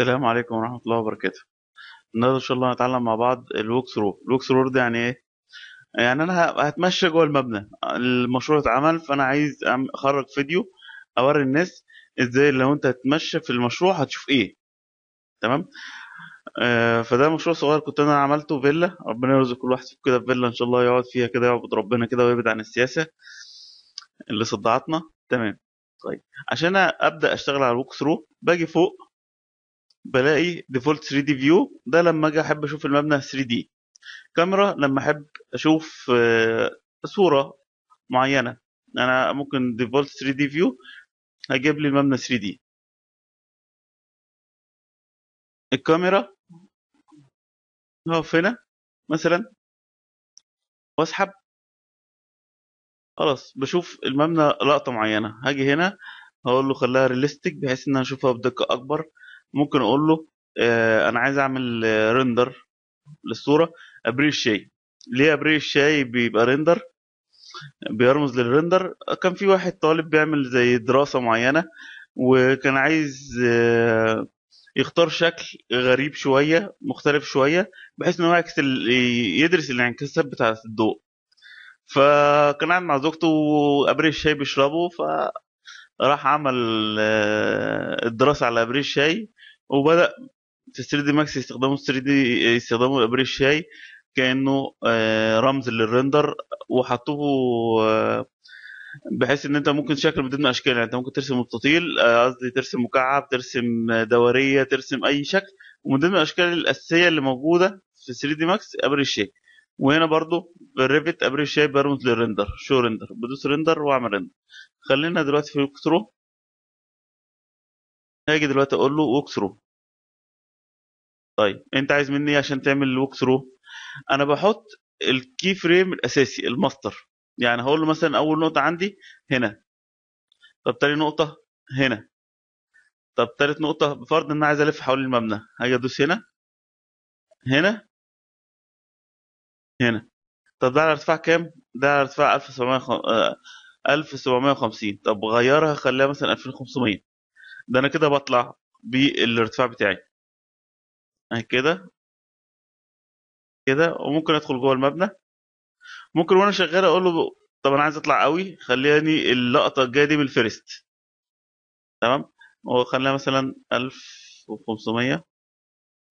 السلام عليكم ورحمة الله وبركاته النهارده إن شاء الله هنتعلم مع بعض الوك ثرو الوك ثرو ده يعني إيه؟ يعني أنا هتمشى جوه المبنى المشروع اتعمل فأنا عايز أخرج فيديو أوري الناس إزاي لو أنت هتمشى في المشروع هتشوف إيه تمام آه فده مشروع صغير كنت أنا عملته فيلا ربنا يرزق كل واحد كده فيلا إن شاء الله يقعد فيها كده يعبد ربنا كده ويبعد عن السياسة اللي صدعتنا تمام طيب عشان أبدأ أشتغل على الوك ثرو باجي فوق بلاقي ديفولت 3 دي فيو ده لما اجي احب اشوف المبنى 3 دي كاميرا لما احب اشوف آه، صوره معينه انا ممكن ديفولت 3 دي فيو هجيب لي المبنى 3 دي الكاميرا هقف هنا مثلا واسحب خلاص بشوف المبنى لقطه معينه هاجي هنا هقول له خليها ريليستيك بحيث ان انا اشوفها بدقه اكبر ممكن اقول له آه، انا عايز اعمل ريندر للصوره ابريل الشاي ليه ابريل الشاي بيبقى ريندر بيرمز للريندر كان في واحد طالب بيعمل زي دراسه معينه وكان عايز آه، يختار شكل غريب شويه مختلف شويه بحيث ان هو يعكس يدرس الانعكاسات بتاعه الضوء فكان قاعد مع زوجته وابري الشاي بيشربه ف راح عمل آه، الدراسة على أبريل الشاي وبدا في 3 دي ماكس يستخدموا 3 دي يستخدموا الابريل شاي كانه آه، رمز للرندر وحطوه آه، بحيث ان انت ممكن تشكل من ضمن اشكال يعني انت ممكن ترسم مستطيل آه، قصدي ترسم مكعب ترسم دوريه ترسم اي شكل ومن ضمن الاشكال الاساسيه اللي موجوده في 3 دي ماكس ابريل شاي وهنا برضو بالريفت ابريل شاي بيرمز للرندر شو رندر بدوس رندر واعمل رندر خلينا دلوقتي في الكترو هاجي دلوقتي اقول له ووك ثرو طيب انت عايز مني ايه عشان تعمل الووك ثرو انا بحط الكي فريم الاساسي الماستر يعني هقول له مثلا اول نقطه عندي هنا طب تاني نقطه هنا طب تالت نقطه بفرض ان انا عايز الف حوالين المبنى هاجي ادوس هنا هنا هنا طب ده على ارتفاع كام ده على ارتفاع 1750 آه، طب غيرها خليها مثلا 2500 ده انا كده بطلع بالارتفاع بتاعي اهي كده كده وممكن ادخل جوه المبنى ممكن وانا شغال اقول له طب انا عايز اطلع قوي خليني اللقطه الجايه دي من الفيرست تمام وخليها مثلا 1500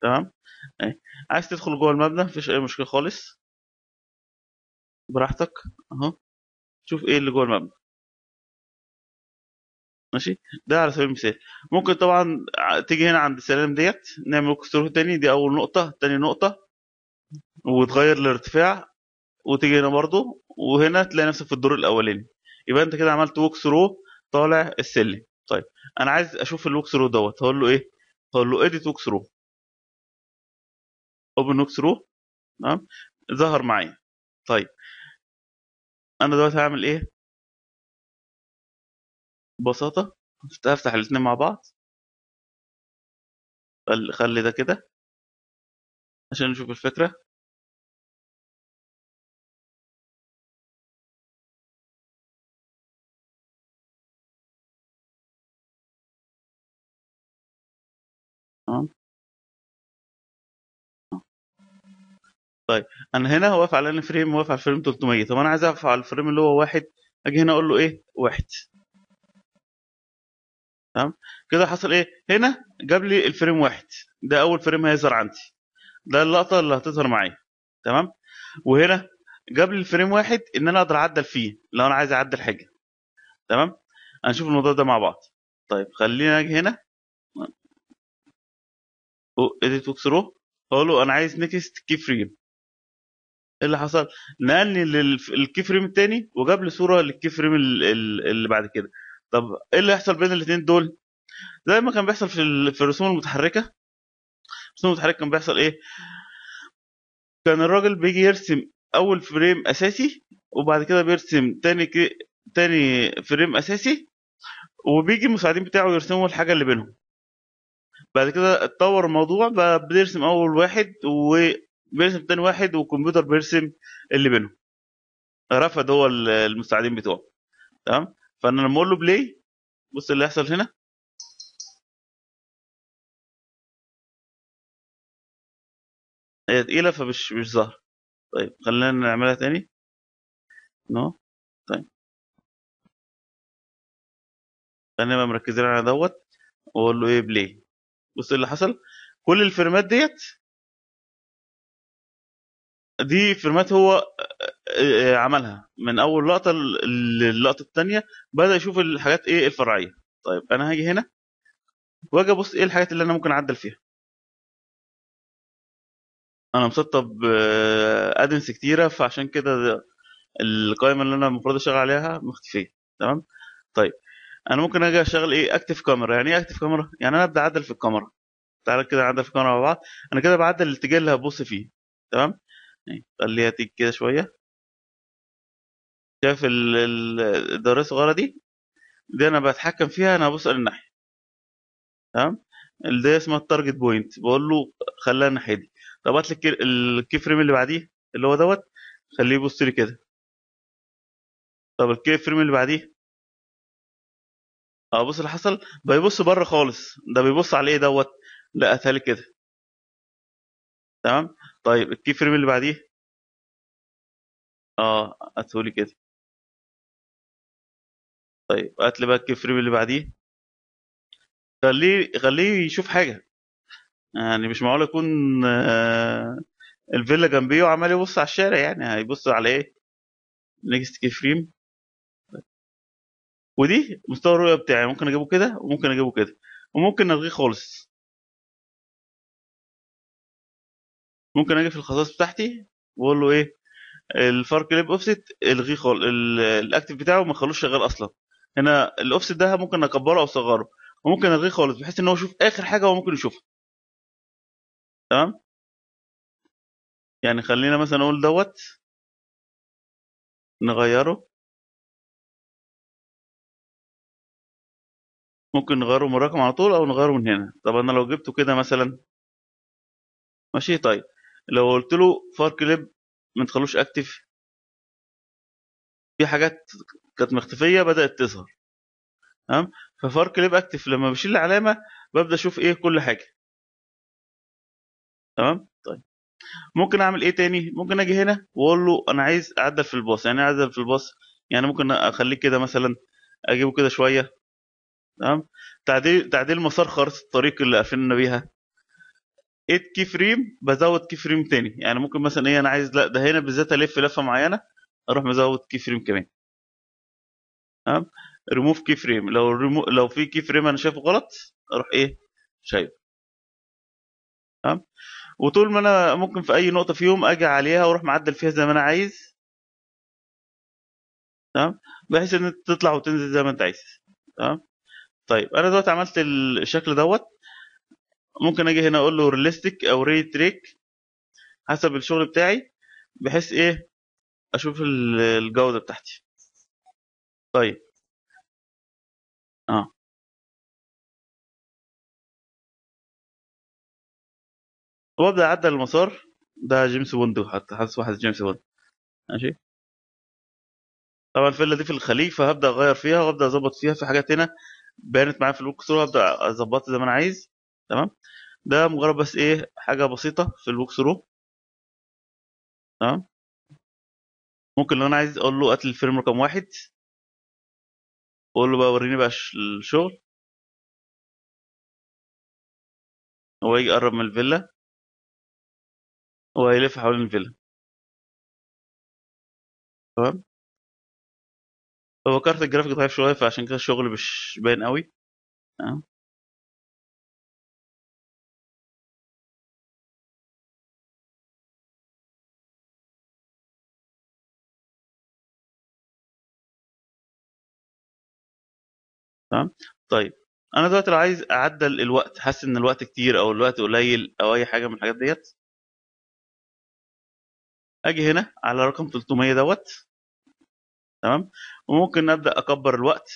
تمام عايز تدخل جوه المبنى مفيش اي مشكله خالص براحتك اهو شوف ايه اللي جوه المبنى ماشي ده على سبيل المثال ممكن طبعا تيجي هنا عند السلالم ديت نعمل كسور تاني دي اول نقطه تاني نقطه وتغير الارتفاع وتيجي هنا برضو وهنا تلاقي نفسك في الدور الاولاني يبقى انت كده عملت ووك ثرو طالع السلم طيب انا عايز اشوف الووك ثرو دوت هقول له ايه هقول له اديت ووك ثرو اوبن ووك ثرو تمام ظهر معايا طيب انا دلوقتي هعمل ايه ببساطة افتح الاثنين مع بعض خلي ده كده عشان نشوف الفكرة تمام طيب انا هنا واقف على الفريم واقف على الفريم 300 طب انا عايز اقف على الفريم اللي هو واحد اجي هنا اقول له ايه واحد تمام كده حصل ايه هنا جاب لي الفريم واحد ده اول فريم هيظهر عندي ده اللقطه اللي هتظهر معايا تمام وهنا جاب لي الفريم واحد ان انا اقدر اعدل فيه لو انا عايز اعدل حاجه تمام هنشوف الموضوع ده مع بعض طيب خلينا اجي هنا اديت بوكس اقول له انا عايز نكست كي فريم ايه اللي حصل نقلني للكي فريم الثاني وجاب لي صوره للكي فريم اللي بعد كده طب ايه اللي هيحصل بين الاثنين دول زي ما كان بيحصل في في الرسوم المتحركه الرسوم المتحركه كان بيحصل ايه كان الراجل بيجي يرسم اول فريم اساسي وبعد كده بيرسم تاني كي... تاني فريم اساسي وبيجي المساعدين بتاعه يرسموا الحاجه اللي بينهم بعد كده اتطور الموضوع بقى بيرسم اول واحد وبيرسم تاني واحد والكمبيوتر بيرسم اللي بينهم رفض هو المساعدين بتوعه تمام فانا لما اقول له بلاي بص اللي هيحصل هنا هي تقيله فمش مش ظاهره طيب خلينا نعملها تاني نو طيب خلينا نبقى مركزين على دوت واقول له ايه بلاي بص اللي حصل كل الفيرمات ديت دي فيرمات هو آه، عملها من اول لقطه للقطه الثانيه بدا يشوف الحاجات ايه الفرعيه طيب انا هاجي هنا واجي ابص ايه الحاجات اللي انا ممكن اعدل فيها انا مسطب ادنس آه، كتيره فعشان كده القائمه اللي انا المفروض اشتغل عليها مختفيه تمام طيب انا ممكن اجي اشغل ايه اكتف كاميرا يعني ايه اكتف كاميرا يعني انا ابدا اعدل في الكاميرا تعال كده نعدل في الكاميرا مع بعض انا كده بعدل الاتجاه اللي هبص فيه تمام يعني خليها تيجي كده شويه شايف الدورية الصغيرة دي دي أنا بتحكم فيها أنا ببص الناحيه تمام دي اسمها التارجت بوينت بقول له خليها الناحية دي طب هات لي الكي- الكي فريم اللي بعديه اللي هو دوت خليه يبص لي كده طب الكي فريم اللي بعديه اه بص اللي حصل بيبص بره خالص ده بيبص على ايه دوت لا اتهالي كده تمام طيب الكي فريم اللي بعديه اه اتهولي كده طيب هات لي بقى فريم اللي بعديه خليه خليه يشوف حاجه يعني مش معقول يكون آه الفيلا جنبيه وعمال يبص على الشارع يعني هيبص على ايه نيكست فريم ودي مستوى الرؤيه بتاعي ممكن اجيبه كده وممكن اجيبه كده وممكن الغيه خالص ممكن اجي في الخصائص بتاعتي واقول له ايه الفرق كليب اوفست الغيه خالص الاكتف بتاعه ما خلوش شغال اصلا هنا الاوفست ده ممكن اكبره او اصغره وممكن الغيه خالص بحيث ان هو يشوف اخر حاجه هو ممكن يشوفها تمام يعني خلينا مثلا اقول دوت نغيره ممكن نغيره من الرقم على طول او نغيره من هنا طب انا لو جبته كده مثلا ماشي طيب لو قلت له فار كليب ما تخلوش اكتف في حاجات كانت مختفيه بدات تظهر تمام ففارك ليب اكتف لما بشيل العلامه ببدا اشوف ايه كل حاجه تمام طيب ممكن اعمل ايه تاني ممكن اجي هنا واقول له انا عايز اعدل في الباص يعني اعدل في الباص يعني ممكن اخليه كده مثلا اجيبه كده شويه تمام تعديل تعديل مسار خارطه الطريق اللي قفلنا بيها ايه كي فريم بزود كي فريم تاني يعني ممكن مثلا ايه انا عايز لا ده هنا بالذات الف لفه معينه اروح مزود كي فريم كمان تمام ريموف كي فريم لو ريمو... لو في كي فريم انا شايفه غلط اروح ايه شايفه تمام وطول ما انا ممكن في اي نقطه فيهم اجي عليها واروح معدل فيها زي ما انا عايز تمام بحيث ان تطلع وتنزل زي ما انت عايز تمام طيب انا دلوقتي عملت الشكل دوت ممكن اجي هنا اقول له ريليستيك او ري تريك حسب الشغل بتاعي بحيث ايه اشوف الجوده بتاعتي طيب اه وابدا اعدل المسار ده جيمس بوند حتى حاسس واحد جيمس بوند ماشي طبعا الفيلا دي في الخليج فهبدا اغير فيها وابدا اظبط فيها في حاجات هنا بانت معايا في الوك ثرو هبدا اظبطها زي ما انا عايز تمام ده مجرد بس ايه حاجه بسيطه في الوك ثرو تمام ممكن لو انا عايز اقول له قتل الفيلم رقم واحد اقول له بقى وريني بقى الشغل هو يجي يقرب من الفيلا هو حوالين الفيلا تمام هو كارت الجرافيك ضعيف شويه فعشان كده الشغل مش باين قوي تمام تمام طيب انا دلوقتي لو عايز اعدل الوقت حاسس ان الوقت كتير او الوقت قليل او اي حاجه من الحاجات ديت اجي هنا على رقم 300 دوت تمام وممكن ابدا اكبر الوقت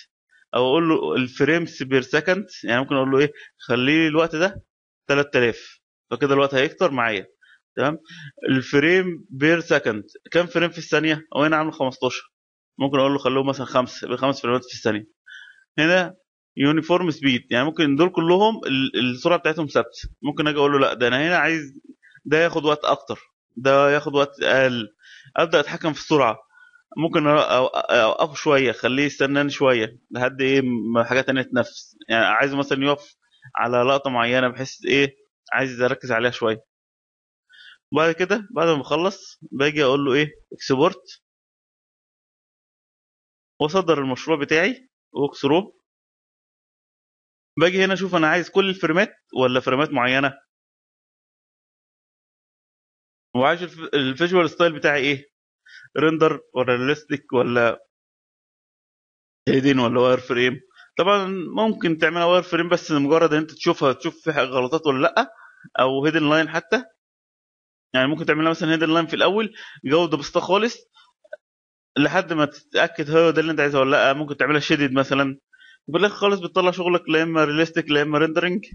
او اقول له الفريمز بير سكند يعني ممكن اقول له ايه خلي لي الوقت ده 3000 فكده الوقت هيكتر معايا تمام الفريم بير سكند كام فريم في الثانيه او هنا عامل 15 ممكن اقول له خلوه مثلا خمسه 5 فريمات في الثانيه هنا يونيفورم سبيد يعني ممكن دول كلهم السرعه بتاعتهم ثابته ممكن اجي اقول له لا ده انا هنا عايز ده ياخد وقت اكتر ده ياخد وقت اقل ابدا اتحكم في السرعه ممكن اوقفه شويه خليه يستناني شويه لحد ايه حاجه تانية تنفس يعني عايز مثلا يقف على لقطه معينه بحيث ايه عايز اركز عليها شويه وبعد كده بعد ما بخلص باجي اقول له ايه اكسبورت واصدر المشروع بتاعي روب باجي هنا اشوف انا عايز كل الفريمات ولا فريمات معينه وعايز الفيجوال ستايل بتاعي ايه ريندر ولا ريلستيك ولا هيدين ولا واير فريم طبعا ممكن تعملها واير فريم بس مجرد ان انت تشوفها تشوف فيها غلطات ولا لا او هيدن لاين حتى يعني ممكن تعملها مثلا هيدن لاين في الاول جوده بسيطه خالص لحد ما تتاكد هو ده اللي انت عايزه ولا لا ممكن تعملها شديد مثلا لك خالص بتطلع شغلك لا اما ريليستيك لا اما ريندرنج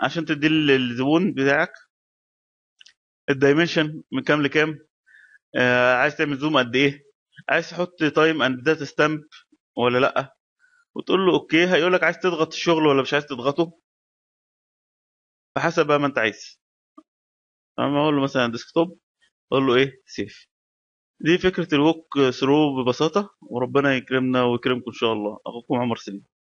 عشان تدي للزبون بتاعك الدايمنشن من كام لكام آه عايز تعمل زوم قد ايه عايز تحط تايم اند داتا ستامب ولا لا وتقول له اوكي هيقول لك عايز تضغط الشغل ولا مش عايز تضغطه فحسب بقى ما انت عايز اما اقول له مثلا ديسكتوب اقول له ايه سيف دي فكرة الوك ثرو ببساطة وربنا يكرمنا ويكرمكم إن شاء الله أخوكم عمر سليم